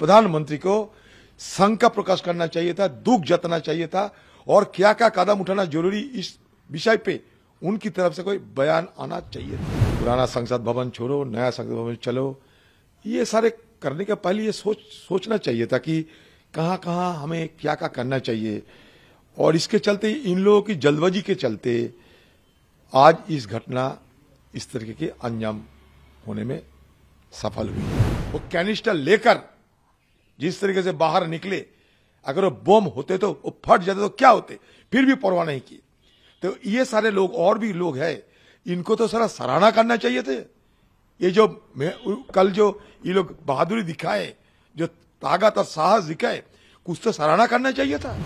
प्रधानमंत्री को शंका प्रकाश करना चाहिए था दुख जताना चाहिए था और क्या क्या कदम उठाना जरूरी इस विषय पे उनकी तरफ से कोई बयान आना चाहिए था पुराना संसद भवन छोड़ो नया संसद भवन चलो ये सारे करने के पहले ये सोच सोचना चाहिए था कि कहाँ कहाँ हमें क्या क्या करना चाहिए और इसके चलते इन लोगों की जल्दबाजी के चलते आज इस घटना इस तरीके के अंजाम होने में सफल हुई वो कैनिस्टर लेकर जिस तरीके से बाहर निकले अगर वो बम होते तो वो फट जाते तो क्या होते फिर भी परवाह नहीं की तो ये सारे लोग और भी लोग हैं इनको तो सारा सराहना करना चाहिए थे ये जो कल जो ये लोग बहादुरी दिखाए जो ताकत और साहस दिखाए कुछ तो सराहना करना चाहिए था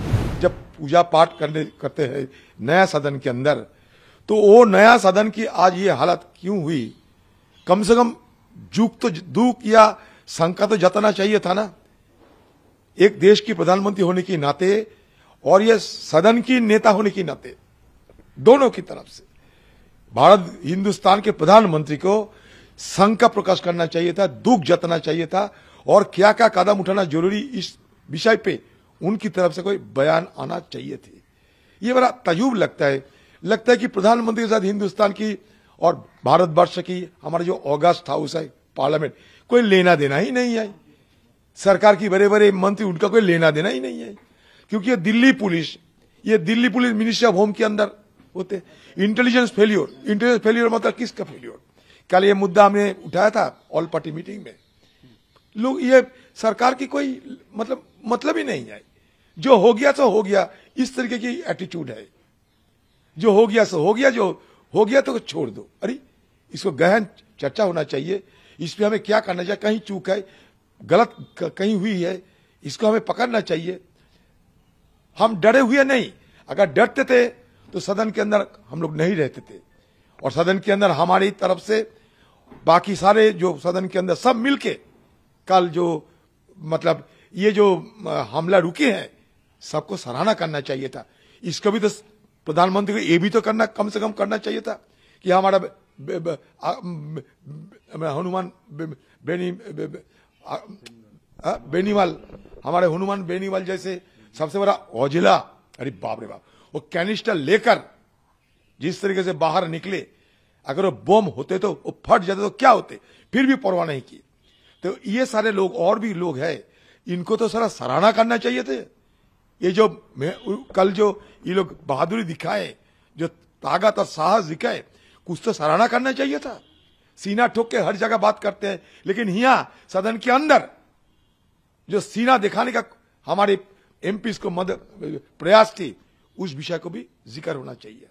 जब पूजा पाठ करने करते हैं नया सदन के अंदर तो वो नया सदन की आज ये हालत क्यों हुई कम से कम जुक तो दुख या शंका तो जताना चाहिए था ना एक देश की प्रधानमंत्री होने के नाते और यह सदन की नेता होने के नाते दोनों की तरफ से भारत हिंदुस्तान के प्रधानमंत्री को शंका प्रकाश करना चाहिए था दुख जताना चाहिए था और क्या क्या कदम उठाना जरूरी इस विषय पे उनकी तरफ से कोई बयान आना चाहिए थे ये बड़ा तजुब लगता है लगता है कि प्रधानमंत्री के साथ हिंदुस्तान की और भारतवर्ष की हमारा जो ऑगस्ट हाउस है पार्लियामेंट कोई लेना देना ही नहीं है सरकार की बड़े बड़े मंत्री उनका कोई लेना देना ही नहीं है क्योंकि ये दिल्ली पुलिस ये Delhi police ministry of home के अंदर होते इंटेलिजेंस फेल्योर इंटेलिजेंस फेल्योर मतलब किसका फेल्योर कल ये मुद्दा हमने उठाया था ऑल पार्टी मीटिंग में लोग ये सरकार की कोई मतलब मतलब ही नहीं है जो हो गया तो हो गया इस तरीके की एटीट्यूड है जो हो गया सो हो गया जो हो गया तो छोड़ दो अरे इसको गहन चर्चा होना चाहिए इसमें हमें क्या करना चाहिए कहीं चूक है गलत कहीं हुई है इसको हमें पकड़ना चाहिए हम डरे हुए नहीं अगर डरते थे तो सदन के अंदर हम लोग नहीं रहते थे और सदन के अंदर हमारी तरफ से बाकी सारे जो सदन के अंदर सब मिलके कल जो मतलब ये जो हमला रुके हैं सबको सराहना करना चाहिए था इसको भी तो प्रधानमंत्री को ये भी तो करना कम से कम करना चाहिए था कि हमारा हनुमान बेनी बे, बे, बेनीवाल हमारे हनुमान बेनीवाल जैसे सबसे बड़ा औजिला अरे बाप रे बाप वो कैनिस्टर लेकर जिस तरीके से बाहर निकले अगर वो बम होते तो वो फट जाते तो क्या होते फिर भी परवाह नहीं की तो ये सारे लोग और भी लोग हैं इनको तो सारा सराहना करना चाहिए थे ये जो कल जो ये लोग बहादुरी दिखाए जो ताकत और साहस दिखाए कुछ तो सराहना करना चाहिए था सीना ठोक के हर जगह बात करते हैं लेकिन यहां सदन के अंदर जो सीना दिखाने का हमारे एमपीस को मदद प्रयास थी उस विषय को भी जिक्र होना चाहिए